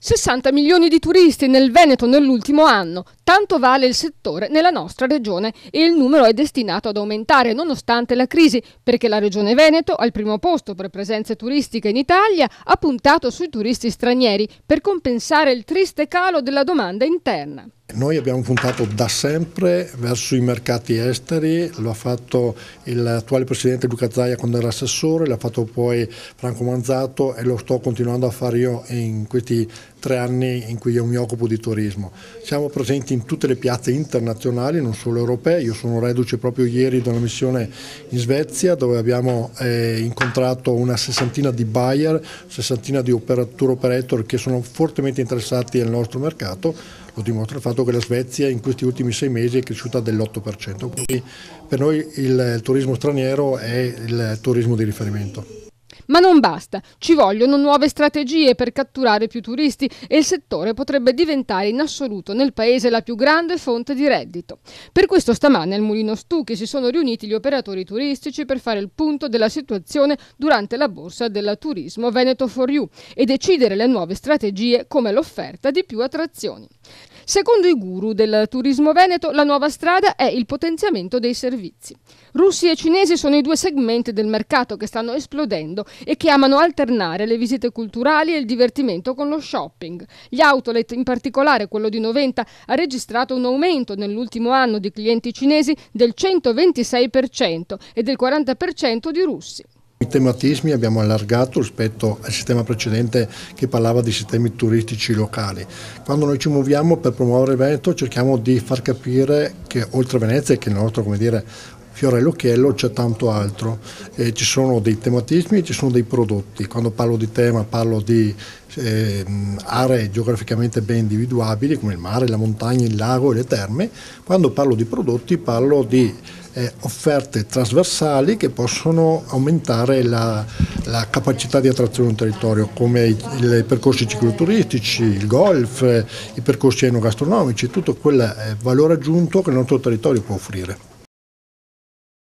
60 milioni di turisti nel Veneto nell'ultimo anno, tanto vale il settore nella nostra regione e il numero è destinato ad aumentare nonostante la crisi perché la regione Veneto, al primo posto per presenze turistiche in Italia, ha puntato sui turisti stranieri per compensare il triste calo della domanda interna. Noi abbiamo puntato da sempre verso i mercati esteri, lo ha fatto l'attuale presidente Luca Zaia quando era assessore, l'ha fatto poi Franco Manzato e lo sto continuando a fare io in questi tre anni in cui io mi occupo di turismo. Siamo presenti in tutte le piazze internazionali, non solo europee, io sono reduce proprio ieri da una missione in Svezia dove abbiamo eh, incontrato una sessantina di buyer, sessantina di operator operator che sono fortemente interessati al nostro mercato lo dimostra il fatto che la Svezia in questi ultimi sei mesi è cresciuta dell'8%, quindi per noi il, turismo straniero è il turismo di riferimento. Ma non basta, ci vogliono nuove strategie per catturare più turisti e il settore potrebbe diventare in assoluto nel paese la più grande fonte di reddito. Per questo stamane al Mulino Stucchi si sono riuniti gli operatori turistici per fare il punto della situazione durante la borsa del turismo Veneto for You e decidere le nuove strategie come l'offerta di più attrazioni. Secondo i guru del turismo veneto, la nuova strada è il potenziamento dei servizi. Russi e cinesi sono i due segmenti del mercato che stanno esplodendo e che amano alternare le visite culturali e il divertimento con lo shopping. Gli outlet, in particolare quello di Noventa, ha registrato un aumento nell'ultimo anno di clienti cinesi del 126% e del 40% di russi. I tematismi abbiamo allargato rispetto al sistema precedente che parlava di sistemi turistici locali. Quando noi ci muoviamo per promuovere Veneto cerchiamo di far capire che oltre a Venezia, che è il nostro come dire, fiore all'occhiello, c'è tanto altro. Eh, ci sono dei tematismi e ci sono dei prodotti. Quando parlo di tema parlo di eh, aree geograficamente ben individuabili come il mare, la montagna, il lago e le terme. Quando parlo di prodotti parlo di eh, offerte trasversali che possono aumentare la, la capacità di attrazione di un territorio come i, i, percorsi cicloturistici, il golf, i percorsi enogastronomici, tutto quel eh, valore aggiunto che il nostro territorio può offrire.